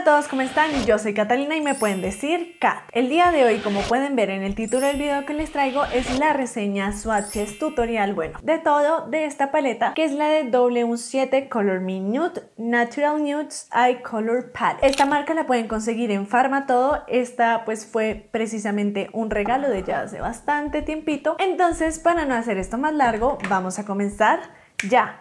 a todos, ¿cómo están? Yo soy Catalina y me pueden decir Cat. El día de hoy, como pueden ver en el título del video que les traigo, es la reseña swatches tutorial, bueno, de todo de esta paleta, que es la de W7 Color Me Nude Natural Nudes Eye Color Palette. Esta marca la pueden conseguir en Todo, esta pues fue precisamente un regalo de ya hace bastante tiempito. Entonces, para no hacer esto más largo, vamos a comenzar ya.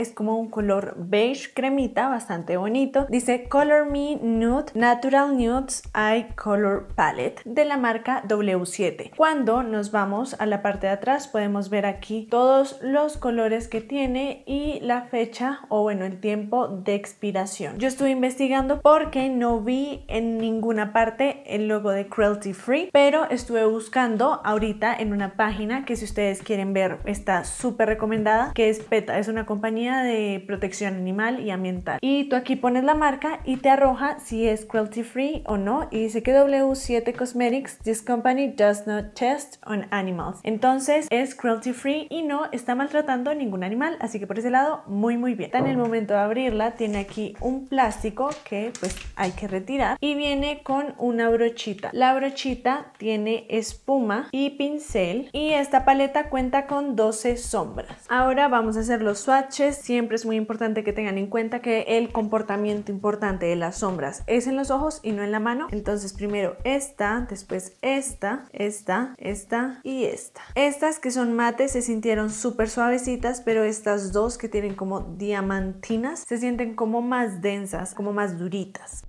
es como un color beige cremita, bastante bonito. Dice Color Me Nude Natural Nudes Eye Color Palette de la marca W7. Cuando nos vamos a la parte de atrás podemos ver aquí todos los colores que tiene y la fecha o bueno el tiempo de expiración. Yo estuve investigando porque no vi en ninguna parte el logo de Cruelty Free, pero estuve buscando ahorita en una página que si ustedes quieren ver está súper recomendada, que es PETA, es una compañía de protección animal y ambiental. Y tú aquí pones la marca y te arroja si es cruelty free o no y dice que W7 Cosmetics, this company does not test on animals. Entonces es cruelty free y no está maltratando ningún animal, así que por ese lado muy muy bien. En el momento de abrirla tiene aquí un plástico que pues hay que retirar y viene con una brochita. La brochita tiene espuma y pincel y esta paleta cuenta con 12 sombras. Ahora vamos a hacer los swatches siempre es muy importante que tengan en cuenta que el comportamiento importante de las sombras es en los ojos y no en la mano. Entonces primero esta, después esta, esta, esta y esta. Estas que son mates se sintieron súper suavecitas, pero estas dos que tienen como diamantinas se sienten como más densas, como más duritas.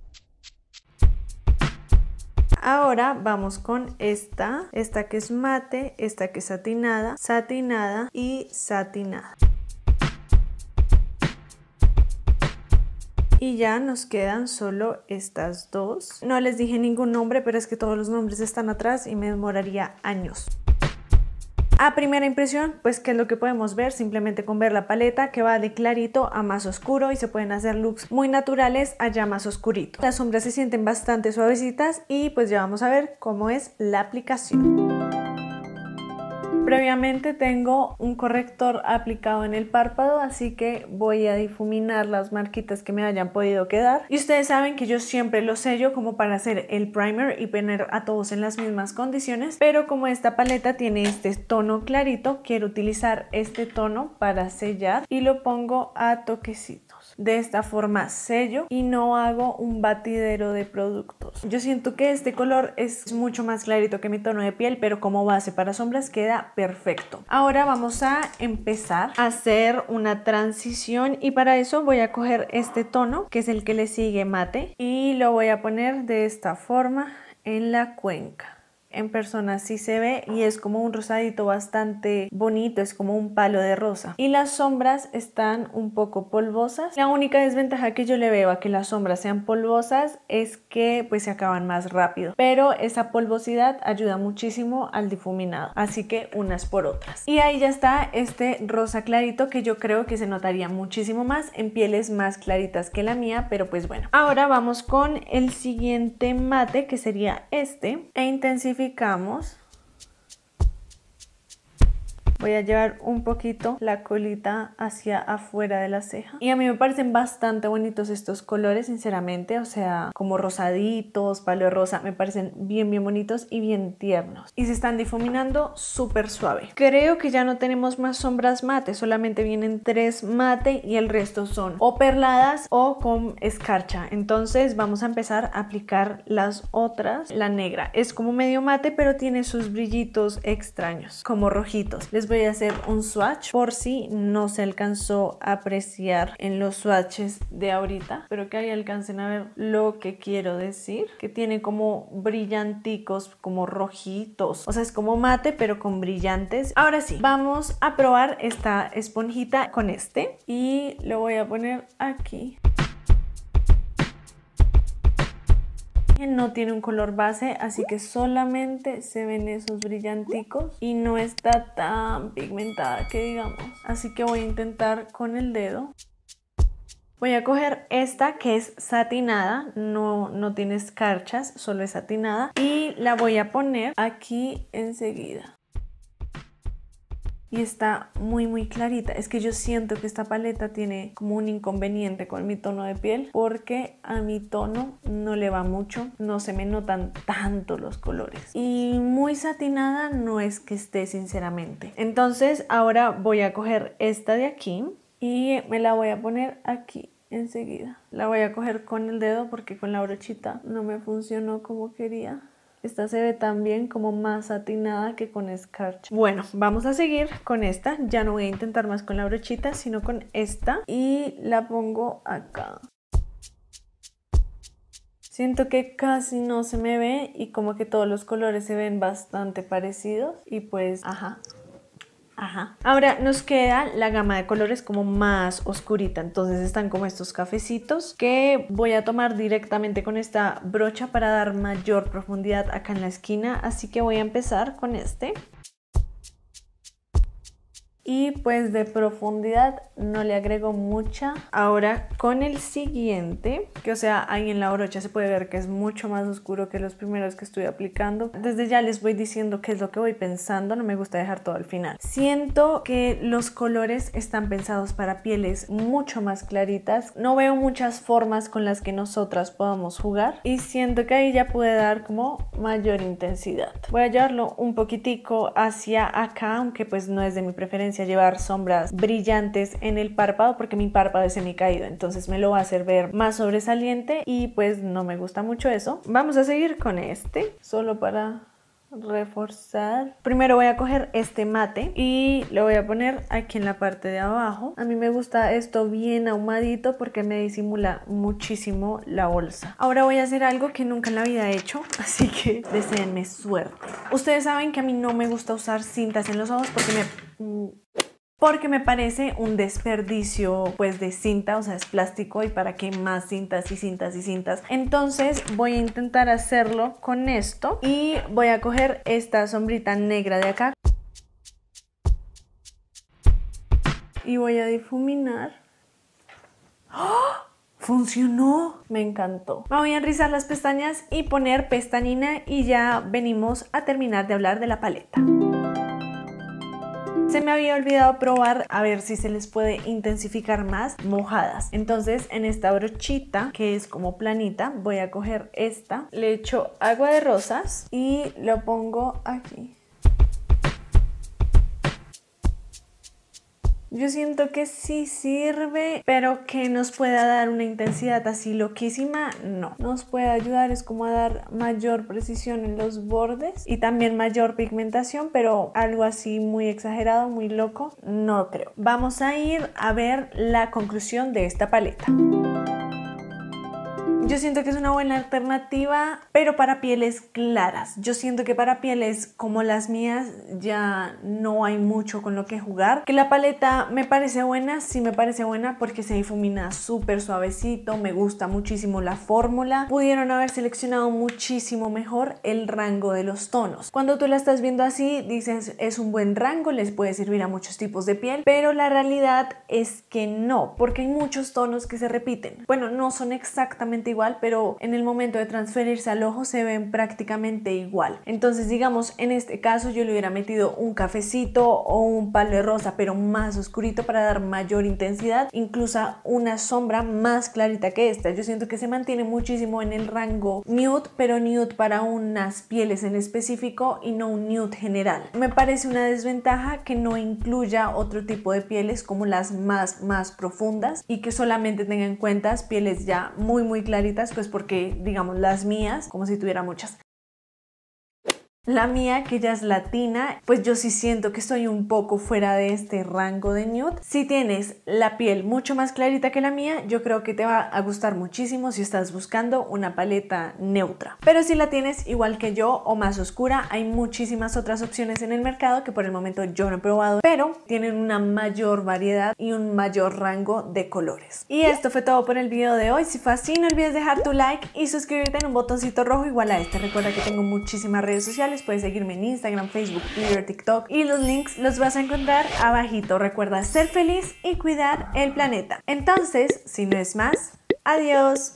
Ahora vamos con esta, esta que es mate, esta que es satinada, satinada y satinada. Y ya nos quedan solo estas dos. No les dije ningún nombre, pero es que todos los nombres están atrás y me demoraría años. A primera impresión, pues que es lo que podemos ver simplemente con ver la paleta que va de clarito a más oscuro y se pueden hacer looks muy naturales allá más oscurito. Las sombras se sienten bastante suavecitas y pues ya vamos a ver cómo es la aplicación. Previamente tengo un corrector aplicado en el párpado, así que voy a difuminar las marquitas que me hayan podido quedar. Y ustedes saben que yo siempre lo sello como para hacer el primer y poner a todos en las mismas condiciones, pero como esta paleta tiene este tono clarito, quiero utilizar este tono para sellar y lo pongo a toquecito. De esta forma sello y no hago un batidero de productos. Yo siento que este color es mucho más clarito que mi tono de piel, pero como base para sombras queda perfecto. Ahora vamos a empezar a hacer una transición y para eso voy a coger este tono, que es el que le sigue mate, y lo voy a poner de esta forma en la cuenca en persona sí se ve y es como un rosadito bastante bonito, es como un palo de rosa. Y las sombras están un poco polvosas. La única desventaja que yo le veo a que las sombras sean polvosas es que pues se acaban más rápido, pero esa polvosidad ayuda muchísimo al difuminado, así que unas por otras. Y ahí ya está este rosa clarito que yo creo que se notaría muchísimo más en pieles más claritas que la mía, pero pues bueno. Ahora vamos con el siguiente mate que sería este e intensificar Clicamos voy a llevar un poquito la colita hacia afuera de la ceja. Y a mí me parecen bastante bonitos estos colores, sinceramente. O sea, como rosaditos, palo rosa. Me parecen bien, bien bonitos y bien tiernos. Y se están difuminando súper suave. Creo que ya no tenemos más sombras mate. Solamente vienen tres mate y el resto son o perladas o con escarcha. Entonces vamos a empezar a aplicar las otras. La negra es como medio mate, pero tiene sus brillitos extraños, como rojitos. Les voy voy a hacer un swatch por si no se alcanzó a apreciar en los swatches de ahorita. Pero que ahí alcancen a ver lo que quiero decir. Que tiene como brillanticos, como rojitos. O sea, es como mate, pero con brillantes. Ahora sí, vamos a probar esta esponjita con este. Y lo voy a poner aquí. no tiene un color base, así que solamente se ven esos brillanticos y no está tan pigmentada que digamos. Así que voy a intentar con el dedo. Voy a coger esta que es satinada, no, no tiene escarchas, solo es satinada y la voy a poner aquí enseguida y está muy muy clarita. Es que yo siento que esta paleta tiene como un inconveniente con mi tono de piel porque a mi tono no le va mucho, no se me notan tanto los colores. Y muy satinada no es que esté sinceramente. Entonces ahora voy a coger esta de aquí y me la voy a poner aquí enseguida. La voy a coger con el dedo porque con la brochita no me funcionó como quería. Esta se ve también como más satinada que con escarcha. Bueno, vamos a seguir con esta. Ya no voy a intentar más con la brochita, sino con esta. Y la pongo acá. Siento que casi no se me ve y como que todos los colores se ven bastante parecidos. Y pues, ajá, Ahora nos queda la gama de colores como más oscurita. Entonces están como estos cafecitos que voy a tomar directamente con esta brocha para dar mayor profundidad acá en la esquina. Así que voy a empezar con este y pues de profundidad no le agrego mucha. Ahora con el siguiente, que o sea, ahí en la brocha se puede ver que es mucho más oscuro que los primeros que estoy aplicando. Desde ya les voy diciendo qué es lo que voy pensando, no me gusta dejar todo al final. Siento que los colores están pensados para pieles mucho más claritas. No veo muchas formas con las que nosotras podamos jugar y siento que ahí ya puede dar como mayor intensidad. Voy a llevarlo un poquitico hacia acá, aunque pues no es de mi preferencia a llevar sombras brillantes en el párpado porque mi párpado es caído entonces me lo va a hacer ver más sobresaliente y pues no me gusta mucho eso. Vamos a seguir con este, solo para reforzar. Primero voy a coger este mate y lo voy a poner aquí en la parte de abajo. A mí me gusta esto bien ahumadito porque me disimula muchísimo la bolsa. Ahora voy a hacer algo que nunca en la vida he hecho, así que deseenme suerte. Ustedes saben que a mí no me gusta usar cintas en los ojos porque me... Mm, porque me parece un desperdicio pues de cinta, o sea, es plástico y para qué más cintas y cintas y cintas. Entonces voy a intentar hacerlo con esto y voy a coger esta sombrita negra de acá y voy a difuminar. ¡Oh! ¡Funcionó! Me encantó. Me voy a enrizar las pestañas y poner pestañina y ya venimos a terminar de hablar de la paleta. Se me había olvidado probar a ver si se les puede intensificar más mojadas. Entonces en esta brochita que es como planita voy a coger esta, le echo agua de rosas y lo pongo aquí. Yo siento que sí sirve, pero que nos pueda dar una intensidad así loquísima, no. Nos puede ayudar es como a dar mayor precisión en los bordes y también mayor pigmentación, pero algo así muy exagerado, muy loco, no creo. Vamos a ir a ver la conclusión de esta paleta. Yo siento que es una buena alternativa, pero para pieles claras. Yo siento que para pieles como las mías ya no hay mucho con lo que jugar. Que la paleta me parece buena, sí me parece buena porque se difumina súper suavecito, me gusta muchísimo la fórmula. Pudieron haber seleccionado muchísimo mejor el rango de los tonos. Cuando tú la estás viendo así, dices es un buen rango, les puede servir a muchos tipos de piel, pero la realidad es que no, porque hay muchos tonos que se repiten. Bueno, no son exactamente igual, pero en el momento de transferirse al ojo se ven prácticamente igual. Entonces, digamos, en este caso yo le hubiera metido un cafecito o un palo de rosa, pero más oscurito para dar mayor intensidad, incluso una sombra más clarita que esta. Yo siento que se mantiene muchísimo en el rango nude, pero nude para unas pieles en específico y no un nude general. Me parece una desventaja que no incluya otro tipo de pieles como las más más profundas y que solamente tenga en cuenta pieles ya muy muy claritas pues porque, digamos, las mías, como si tuviera muchas, la mía, que ya es latina, pues yo sí siento que estoy un poco fuera de este rango de nude. Si tienes la piel mucho más clarita que la mía, yo creo que te va a gustar muchísimo si estás buscando una paleta neutra. Pero si la tienes igual que yo o más oscura, hay muchísimas otras opciones en el mercado que por el momento yo no he probado, pero tienen una mayor variedad y un mayor rango de colores. Y esto fue todo por el video de hoy. Si fue así, no olvides dejar tu like y suscribirte en un botoncito rojo igual a este. Recuerda que tengo muchísimas redes sociales Puedes seguirme en Instagram, Facebook, Twitter, TikTok. Y los links los vas a encontrar abajito. Recuerda ser feliz y cuidar el planeta. Entonces, si no es más, adiós.